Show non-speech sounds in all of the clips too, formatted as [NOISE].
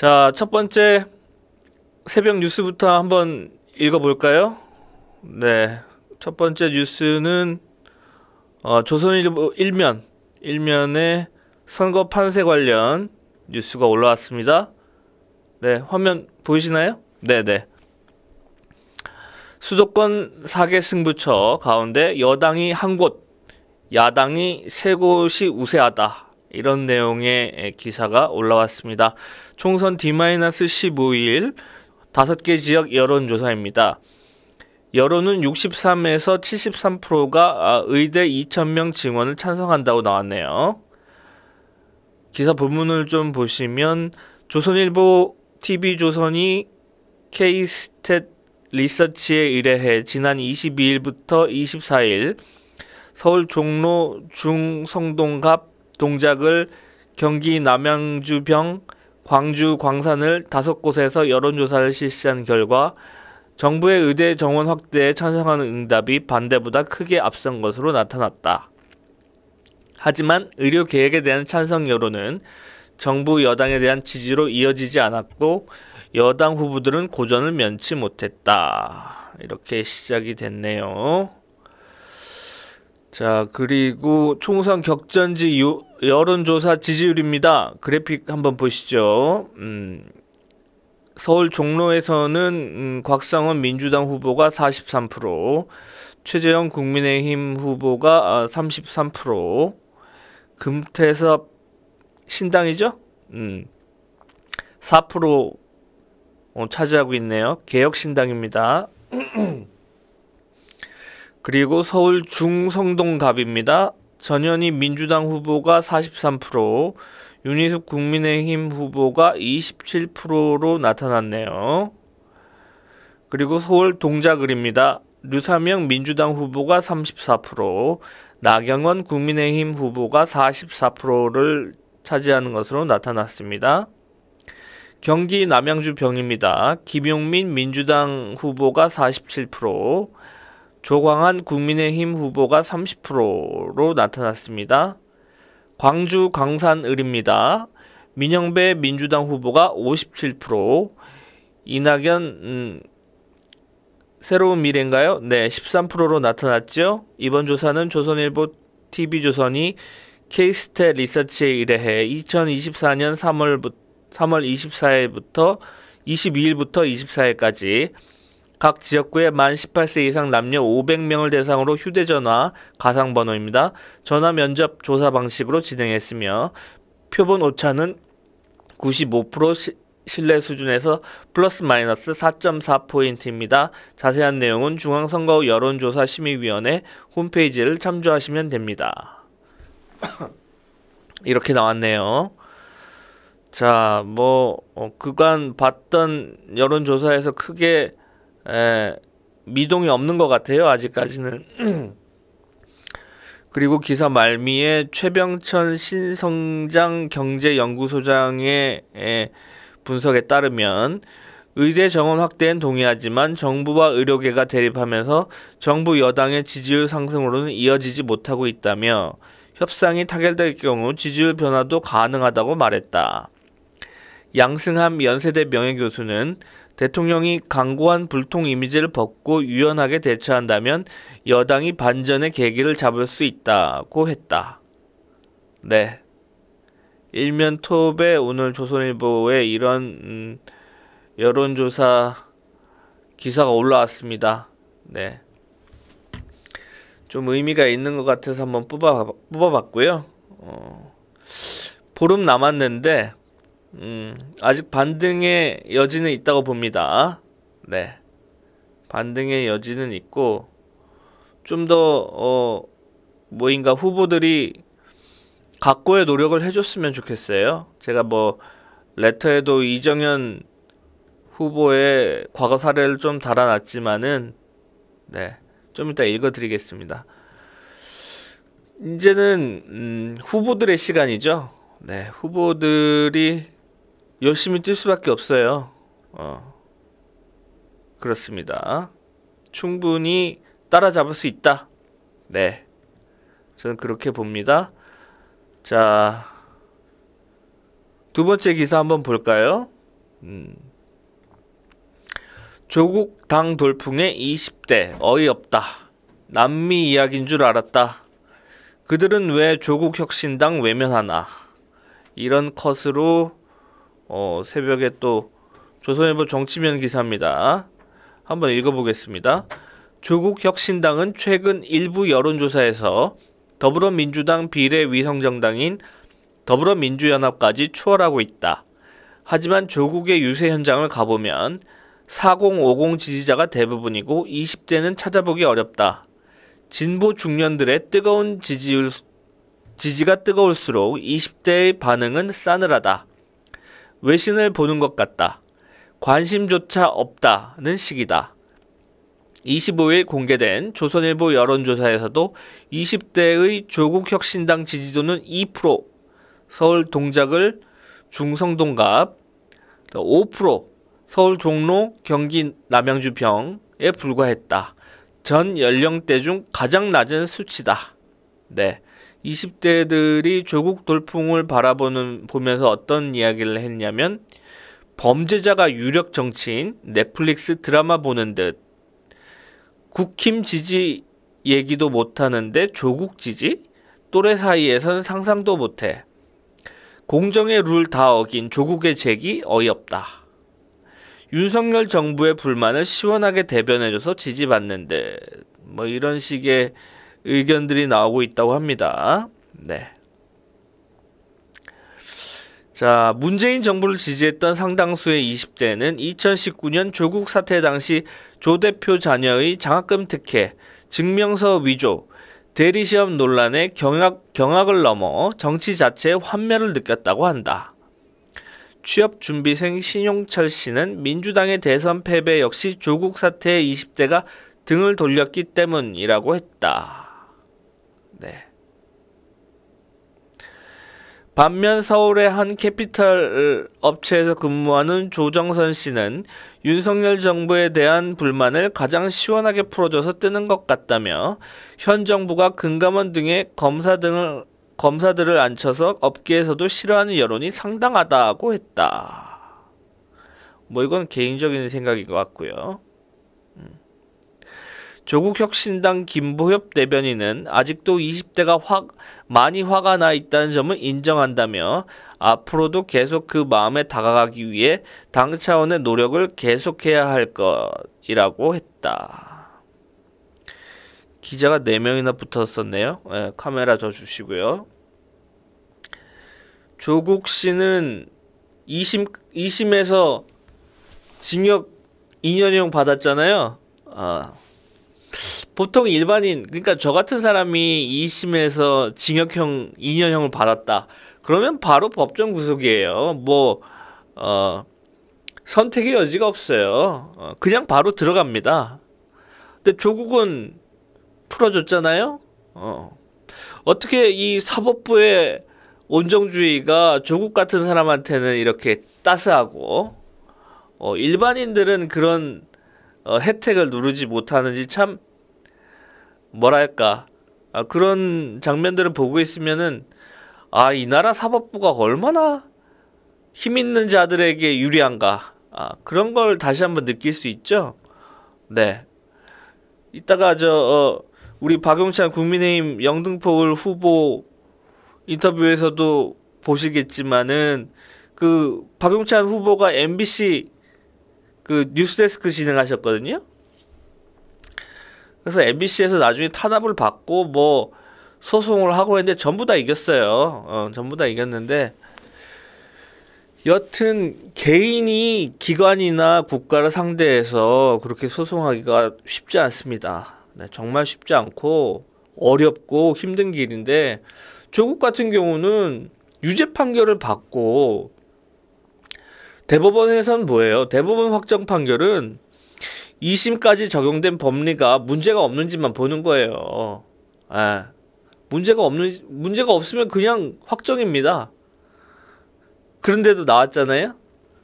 자, 첫 번째 새벽 뉴스부터 한번 읽어볼까요? 네. 첫 번째 뉴스는 어, 조선일보 1면1면에 선거 판세 관련 뉴스가 올라왔습니다. 네, 화면 보이시나요? 네네. 네. 수도권 4개 승부처 가운데 여당이 한 곳, 야당이 세 곳이 우세하다. 이런 내용의 기사가 올라왔습니다. 총선 D-15일 5개 지역 여론조사입니다. 여론은 63에서 73%가 아, 의대 2,000명 증원을 찬성한다고 나왔네요. 기사 본문을 좀 보시면 조선일보 TV조선이 케이스탯 리서치에 의뢰해 지난 22일부터 24일 서울 종로 중성동갑 동작을 경기 남양주병 광주 광산을 다섯 곳에서 여론조사를 실시한 결과 정부의 의대 정원 확대에 찬성하는 응답이 반대보다 크게 앞선 것으로 나타났다. 하지만 의료 계획에 대한 찬성 여론은 정부 여당에 대한 지지로 이어지지 않았고 여당 후보들은 고전을 면치 못했다. 이렇게 시작이 됐네요. 자, 그리고 총선 격전지 요, 여론조사 지지율입니다. 그래픽 한번 보시죠. 음, 서울 종로에서는 음, 곽상원 민주당 후보가 43%, 최재형 국민의힘 후보가 아, 33%, 금태섭 신당이죠? 음, 4% 어, 차지하고 있네요. 개혁신당입니다. [CLEARS THROAT] 그리고 서울 중성동갑입니다. 전현희 민주당 후보가 43%, 윤희숙 국민의힘 후보가 27%로 나타났네요. 그리고 서울 동작을입니다. 류사명 민주당 후보가 34%, 나경원 국민의힘 후보가 44%를 차지하는 것으로 나타났습니다. 경기 남양주 병입니다. 김용민 민주당 후보가 47%, 조광한 국민의힘 후보가 30%로 나타났습니다. 광주 강산 을입니다. 민영배 민주당 후보가 57%, 이낙연 음, 새로운 미래인가요? 네, 13%로 나타났죠. 이번 조사는 조선일보 TV조선이 케이스테 리서치에 의뢰해 2024년 3월 3월 24일부터 22일부터 24일까지 각 지역구에 만 18세 이상 남녀 500명을 대상으로 휴대전화 가상번호입니다. 전화 면접 조사 방식으로 진행했으며 표본 오차는 95% 시, 신뢰 수준에서 플러스 마이너스 4.4포인트입니다. 자세한 내용은 중앙선거 여론조사 심의위원회 홈페이지를 참조하시면 됩니다. [COUGHS] 이렇게 나왔네요. 자, 뭐 어, 그간 봤던 여론조사에서 크게 에, 미동이 없는 것 같아요. 아직까지는. [CLEARS THROAT] 그리고 기사 말미에 최병천 신성장 경제연구소장의 에, 분석에 따르면 의대 정원 확대엔 동의하지만 정부와 의료계가 대립하면서 정부 여당의 지지율 상승으로는 이어지지 못하고 있다며 협상이 타결될 경우 지지율 변화도 가능하다고 말했다. 양승함 연세대 명예교수는 대통령이 강고한 불통 이미지를 벗고 유연하게 대처한다면 여당이 반전의 계기를 잡을 수 있다고 했다. 네. 일면 톱에 오늘 조선일보에 이런 음, 여론조사 기사가 올라왔습니다. 네. 좀 의미가 있는 것 같아서 한번 뽑아 뽑아봤고요. 어, 보름 남았는데 음, 아직 반등의 여지는 있다고 봅니다. 네. 반등의 여지는 있고, 좀 더, 어, 뭐인가 후보들이 각고의 노력을 해줬으면 좋겠어요. 제가 뭐, 레터에도 이정현 후보의 과거 사례를 좀 달아놨지만은, 네. 좀 이따 읽어드리겠습니다. 이제는, 음, 후보들의 시간이죠. 네. 후보들이 열심히 뛸 수밖에 없어요. 어. 그렇습니다. 충분히 따라잡을 수 있다. 네. 저는 그렇게 봅니다. 자, 두 번째 기사 한번 볼까요? 음. 조국 당 돌풍의 20대 어이없다. 남미 이야기인 줄 알았다. 그들은 왜 조국 혁신당 외면하나. 이런 컷으로 어, 새벽에 또 조선일보 정치면 기사입니다. 한번 읽어보겠습니다. 조국 혁신당은 최근 일부 여론조사에서 더불어민주당 비례 위성정당인 더불어민주연합까지 추월하고 있다. 하지만 조국의 유세 현장을 가보면 4050 지지자가 대부분이고 20대는 찾아보기 어렵다. 진보 중년들의 뜨거운 지지율, 지지가 뜨거울수록 20대의 반응은 싸늘하다. 외신을 보는 것 같다. 관심조차 없다는 식이다. 25일 공개된 조선일보 여론조사에서도 20대의 조국 혁신당 지지도는 2%, 서울 동작을 중성동갑 5%, 서울 종로, 경기 남양주평에 불과했다. 전 연령대 중 가장 낮은 수치다. 네. 20대들이 조국 돌풍을 바라보는 보면서 어떤 이야기를 했냐면 범죄자가 유력 정치인 넷플릭스 드라마 보는 듯 국힘 지지 얘기도 못하는데 조국 지지 또래 사이에선 상상도 못해 공정의 룰 다 어긴 조국의 제기 어이없다 윤석열 정부의 불만을 시원하게 대변해줘서 지지받는 듯뭐 이런 식의 의견들이 나오고 있다고 합니다. 네. 자, 문재인 정부를 지지했던 상당수의 20대는 2019년 조국 사태 당시 조 대표 자녀의 장학금 특혜, 증명서 위조, 대리시험 논란에 경악, 경악을 넘어 정치 자체의 환멸을 느꼈다고 한다. 취업준비생 신용철 씨는 민주당의 대선 패배 역시 조국 사태의 20대가 등을 돌렸기 때문이라고 했다. 네. 반면 서울의 한 캐피털 업체에서 근무하는 조정선 씨는 윤석열 정부에 대한 불만을 가장 시원하게 풀어줘서 뜨는 것 같다며 현 정부가 금감원 등의 검사 등을 검사들을 앉혀서 업계에서도 싫어하는 여론이 상당하다고 했다. 뭐 이건 개인적인 생각인 것 같고요. 조국혁신당 김보협 대변인은 아직도 20대가 확 많이 화가 나 있다는 점을 인정한다며 앞으로도 계속 그 마음에 다가가기 위해 당 차원의 노력을 계속해야 할 것이라고 했다. 기자가 4명이나 붙었었네요. 네, 카메라 저 주시고요. 조국 씨는 2심, 2심에서 징역 2년형 받았잖아요. 아. 보통 일반인 그러니까 저 같은 사람이 2심에서 징역형 2년형을 받았다. 그러면 바로 법정 구속이에요. 뭐 어, 선택의 여지가 없어요. 어, 그냥 바로 들어갑니다. 근데 조국은 풀어줬잖아요. 어. 어떻게 이 사법부의 온정주의가 조국 같은 사람한테는 이렇게 따스하고 어, 일반인들은 그런 어, 혜택을 누르지 못하는지 참 뭐랄까 아, 그런 장면들을 보고 있으면은 아 이 나라 사법부가 얼마나 힘 있는 자들에게 유리한가 아, 그런 걸 다시 한번 느낄 수 있죠. 네. 이따가 저 어, 우리 박용찬 국민의힘 영등포울 후보 인터뷰에서도 보시겠지만은 그 박용찬 후보가 MBC 그 뉴스데스크 진행하셨거든요. 그래서 MBC에서 나중에 탄압을 받고 뭐 소송을 하고 했는데 전부 다 이겼어요. 어, 전부 다 이겼는데 여튼 개인이 기관이나 국가를 상대해서 그렇게 소송하기가 쉽지 않습니다. 네, 정말 쉽지 않고 어렵고 힘든 길인데 조국 같은 경우는 유죄 판결을 받고 대법원에서는 뭐예요? 대법원 확정 판결은 2심까지 적용된 법리가 문제가 없는지만 보는 거예요. 예. 문제가 없는 문제가 없으면 그냥 확정입니다. 그런데도 나왔잖아요.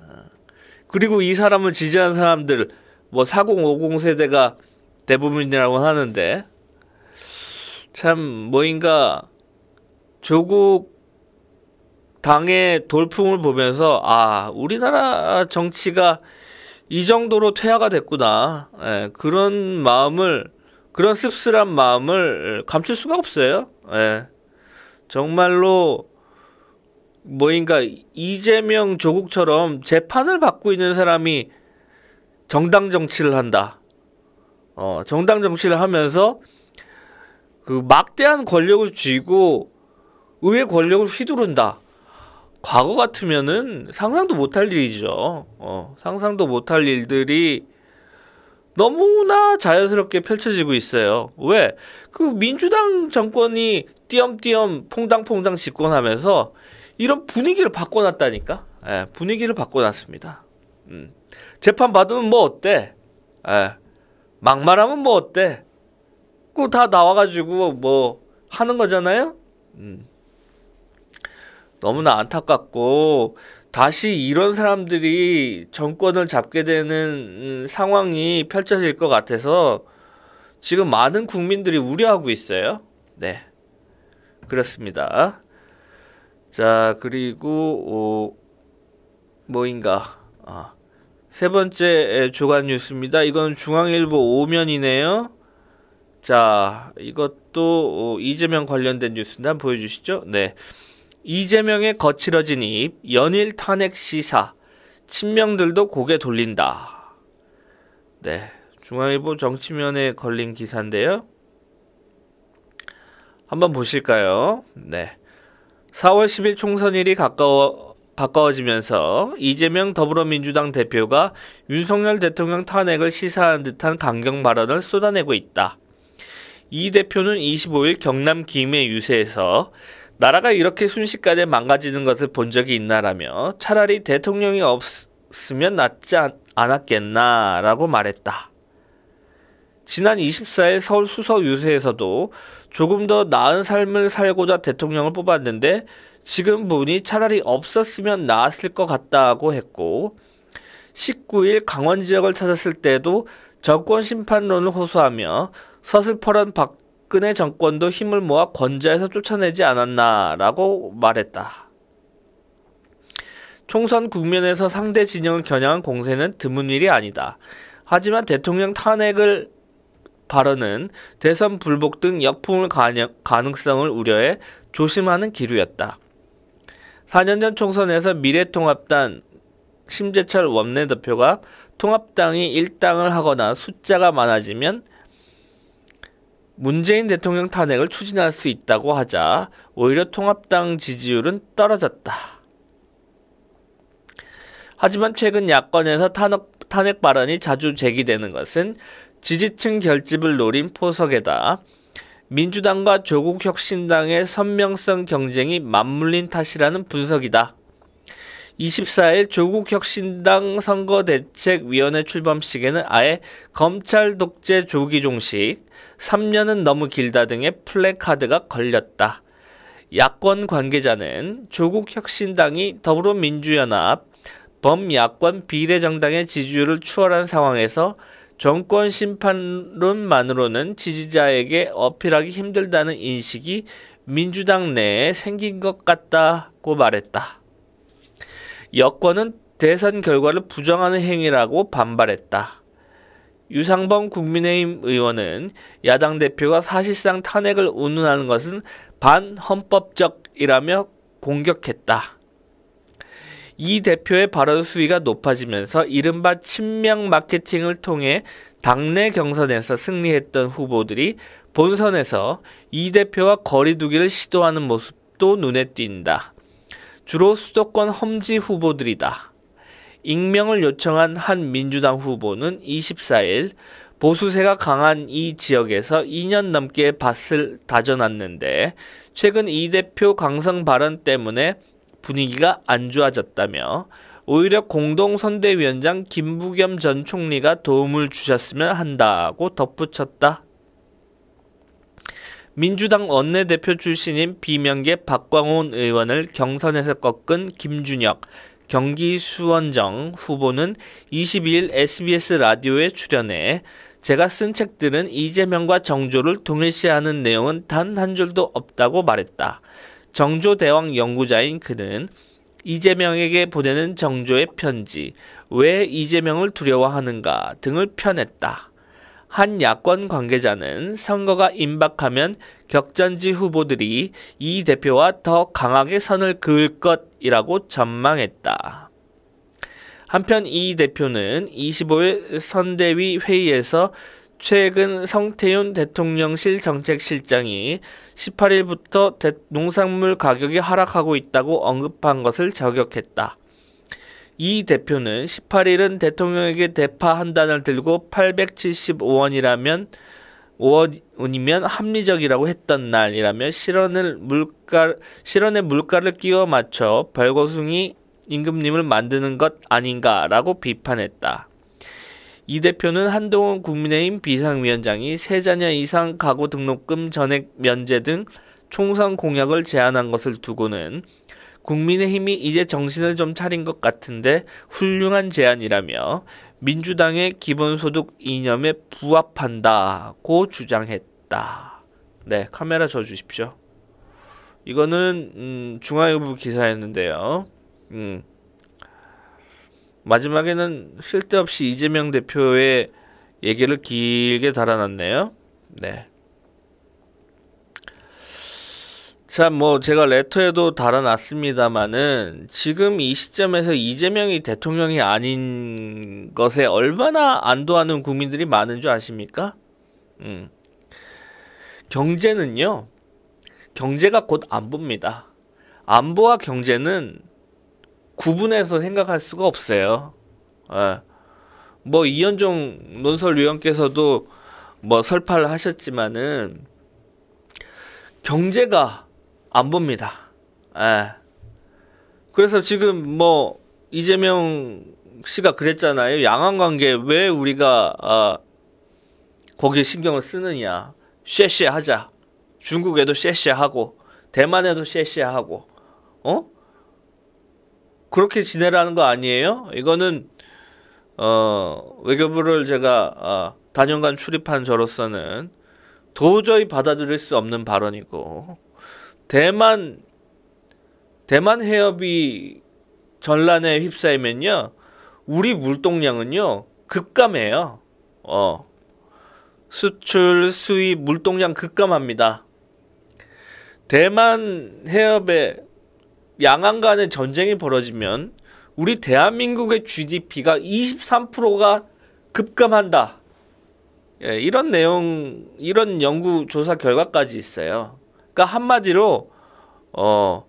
예. 그리고 이 사람을 지지한 사람들 뭐4050 세대가 대부분이라고 하는데 참 뭐인가 조국 당의 돌풍을 보면서 아 우리나라 정치가 이 정도로 퇴화가 됐구나. 예, 그런 마음을, 그런 씁쓸한 마음을 예, 감출 수가 없어요. 예. 정말로, 뭐인가, 이재명 조국처럼 재판을 받고 있는 사람이 정당 정치를 한다. 어, 정당 정치를 하면서 그 막대한 권력을 쥐고 의회 권력을 휘두른다. 과거 같으면은 상상도 못할 일이죠. 어, 상상도 못할 일들이 너무나 자연스럽게 펼쳐지고 있어요. 왜? 그 민주당 정권이 띄엄띄엄 퐁당퐁당 집권하면서 이런 분위기를 바꿔놨다니까? 예, 분위기를 바꿔놨습니다. 음. 재판 받으면 뭐 어때? 예. 막말하면 뭐 어때? 그다 나와가지고 뭐 하는 거잖아요? 음. 너무나 안타깝고 다시 이런 사람들이 정권을 잡게 되는 상황이 펼쳐질 것 같아서 지금 많은 국민들이 우려하고 있어요. 네. 그렇습니다. 자, 그리고, 어, 뭐인가. 아, 세 번째 조간 뉴스입니다. 이건 중앙일보 오면이네요. 자, 이것도 어, 이재명 관련된 뉴스인데 한번 보여주시죠. 네. 이재명의 거칠어진 입, 연일 탄핵 시사, 친명들도 고개 돌린다. 네, 중앙일보 정치면에 걸린 기사인데요. 한번 보실까요? 네. 4월 10일 총선일이 가까워 가까워지면서 이재명 더불어민주당 대표가 윤석열 대통령 탄핵을 시사한 듯한 강경 발언을 쏟아내고 있다. 이 대표는 25일 경남 김해 유세에서 나라가 이렇게 순식간에 망가지는 것을 본 적이 있나라며 차라리 대통령이 없으면 낫지 않았겠나라고 말했다. 지난 24일 서울 수서 유세에서도 조금 더 나은 삶을 살고자 대통령을 뽑았는데 지금 보니 차라리 없었으면 나았을 것 같다고 했고 19일 강원 지역을 찾았을 때도 정권 심판론을 호소하며 서슬퍼런 박 박근혜 정권도 힘을 모아 권좌에서 쫓아내지 않았나라고 말했다. 총선 국면에서 상대 진영을 겨냥한 공세는 드문 일이 아니다. 하지만 대통령 탄핵을 발언은 대선 불복 등 역풍을 가능성을 우려해 조심하는 기류였다. 4년 전 총선에서 미래통합당 심재철 원내대표가 통합당이 일당을 하거나 숫자가 많아지면 문재인 대통령 탄핵을 추진할 수 있다고 하자 오히려 통합당 지지율은 떨어졌다. 하지만 최근 야권에서 탄핵, 탄핵 발언이 자주 제기되는 것은 지지층 결집을 노린 포석에다 민주당과 조국혁신당의 선명성 경쟁이 맞물린 탓이라는 분석이다. 24일 조국혁신당 선거대책위원회 출범식에는 아예 검찰 독재 조기 종식, 3년은 너무 길다 등의 플래카드가 걸렸다. 야권 관계자는 조국 혁신당이 더불어민주연합, 범야권 비례정당의 지지율을 추월한 상황에서 정권 심판론만으로는 지지자에게 어필하기 힘들다는 인식이 민주당 내에 생긴 것 같다고 말했다. 여권은 대선 결과를 부정하는 행위라고 반발했다. 유상범 국민의힘 의원은 야당 대표가 사실상 탄핵을 운운하는 것은 반헌법적이라며 공격했다. 이 대표의 발언 수위가 높아지면서 이른바 친명 마케팅을 통해 당내 경선에서 승리했던 후보들이 본선에서 이 대표와 거리두기를 시도하는 모습도 눈에 띈다. 주로 수도권 험지 후보들이다. 익명을 요청한 한 민주당 후보는 24일 보수세가 강한 이 지역에서 2년 넘게 밭을 다져놨는데 최근 이 대표 강성 발언 때문에 분위기가 안 좋아졌다며 오히려 공동선대위원장 김부겸 전 총리가 도움을 주셨으면 한다고 덧붙였다. 민주당 원내대표 출신인 비명계 박광온 의원을 경선에서 꺾은 김준혁 경기수원정 후보는 22일 SBS 라디오에 출연해 제가 쓴 책들은 이재명과 정조를 동일시하는 내용은 단 한 줄도 없다고 말했다. 정조 대왕 연구자인 그는 이재명에게 보내는 정조의 편지, 왜 이재명을 두려워하는가 등을 펴냈다. 한 야권 관계자는 선거가 임박하면 격전지 후보들이 이 대표와 더 강하게 선을 그을 것이라고 전망했다. 한편 이 대표는 25일 선대위 회의에서 최근 성태윤 대통령실 정책실장이 18일부터 농산물 가격이 하락하고 있다고 언급한 것을 저격했다. 이 대표는 18일은 대통령에게 대파 한 단을 들고 875원이라면 5원이면 합리적이라고 했던 날이라며 실언을 물가 실언에 물가를 끼워 맞춰 벌거숭이 임금님을 만드는 것 아닌가라고 비판했다. 이 대표는 한동훈 국민의힘 비상위원장이 세 자녀 이상 가구 등록금 전액 면제 등 총선 공약을 제안한 것을 두고는 국민의힘이 이제 정신을 좀 차린 것 같은데 훌륭한 제안이라며 민주당의 기본소득 이념에 부합한다고 주장했다. 네, 카메라 줘 주십시오. 이거는 음, 중앙일보 기사였는데요. 음. 마지막에는 쓸데없이 이재명 대표의 얘기를 길게 달아놨네요. 네. 자, 뭐 제가 레터에도 달아놨습니다만은 지금 이 시점에서 이재명이 대통령이 아닌 것에 얼마나 안도하는 국민들이 많은 줄 아십니까? 음. 경제는요. 경제가 곧 안보입니다. 안보와 경제는 구분해서 생각할 수가 없어요. 예. 뭐 이현종 논설위원께서도 뭐 설파를 하셨지만은 경제가 안 봅니다. 예. 그래서 지금 뭐 이재명 씨가 그랬잖아요. 양한 관계 왜 우리가 아, 거기에 신경을 쓰느냐. 쉐쉐 하자. 중국에도 쉐쉐 하고 대만에도 쉐쉐 하고 어? 그렇게 지내라는 거 아니에요? 이거는 어, 외교부를 제가 어, 단연간 출입한 저로서는 도저히 받아들일 수 없는 발언이고 대만 대만 해협이 전란에 휩싸이면요. 우리 물동량은요. 급감해요. 어. 수출, 수입, 물동량 급감합니다. 대만 해협에 양안 간의 전쟁이 벌어지면 우리 대한민국의 GDP가 23%가 급감한다. 예, 이런 내용, 이런 연구 조사 결과까지 있어요. 그러니까 한마디로 어,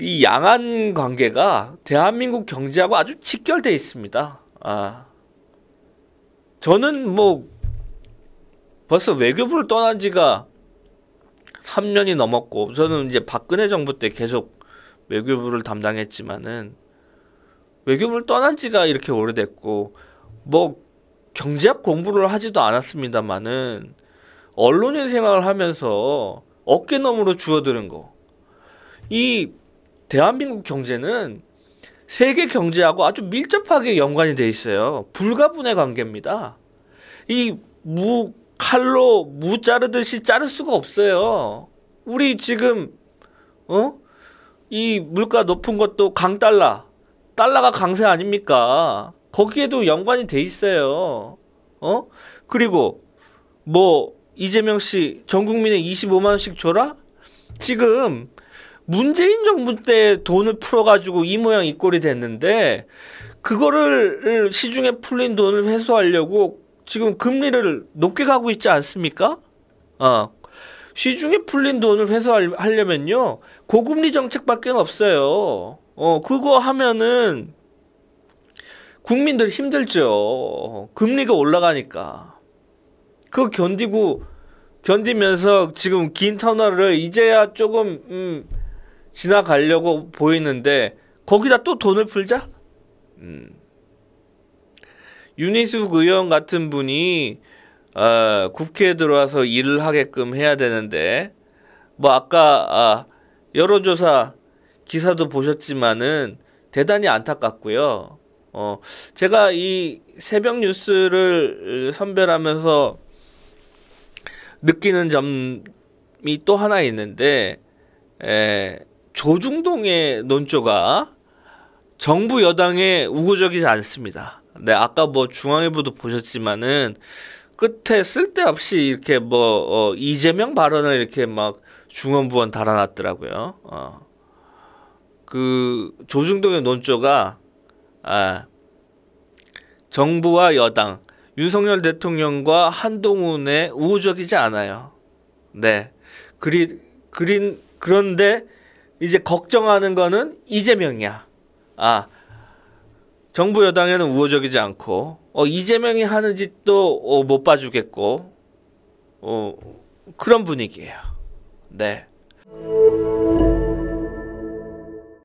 이 양안 관계가 대한민국 경제하고 아주 직결돼 있습니다. 아, 저는 뭐 벌써 외교부를 떠난 지가 3년이 넘었고 저는 이제 박근혜 정부 때 계속 외교부를 담당했지만은 외교부를 떠난 지가 이렇게 오래됐고 뭐 경제학 공부를 하지도 않았습니다만은 언론인 생활을 하면서 어깨너머로 줄어드는 거. 이 대한민국 경제는 세계 경제하고 아주 밀접하게 연관이 돼 있어요. 불가분의 관계입니다. 이무 칼로 무 자르듯이 자를 수가 없어요. 우리 지금 어? 이 물가 높은 것도 강달러. 달러가 강세 아닙니까? 거기에도 연관이 돼 있어요. 어? 그리고 뭐 이재명 씨 전 국민의 25만 원씩 줘라? 지금 문재인 정부 때 돈을 풀어가지고 이 모양 이 꼴이 됐는데 그거를 시중에 풀린 돈을 회수하려고 지금 금리를 높게 가고 있지 않습니까? 어. 시중에 풀린 돈을 회수하려면요 고금리 정책밖에 없어요. 어 그거 하면은 국민들 힘들죠. 금리가 올라가니까. 그 견디고 견디면서 지금 긴 터널을 이제야 조금 음, 지나가려고 보이는데 거기다 또 돈을 풀자? 음. 유니숙 의원 같은 분이 어, 국회에 들어와서 일을 하게끔 해야 되는데 뭐 아까 아, 여론조사 기사도 보셨지만은 대단히 안타깝고요. 어, 제가 이 새벽 뉴스를 선별하면서 느끼는 점이 또 하나 있는데 에, 조중동의 논조가 정부 여당에 우호적이지 않습니다. 네, 아까 뭐 중앙일보도 보셨지만은 끝에 쓸데없이 이렇게 뭐 어, 이재명 발언을 이렇게 막 중원부원 달아놨더라고요. 어. 그 조중동의 논조가 아, 정부와 여당 윤석열 대통령과 한동훈의 우호적이지 않아요. 네. 그리, 그린, 그런데 이제 걱정하는 거는 이재명이야. 아, 정부 여당에는 우호적이지 않고, 어, 이재명이 하는 짓도 어, 못 봐주겠고, 어, 그런 분위기예요. 네.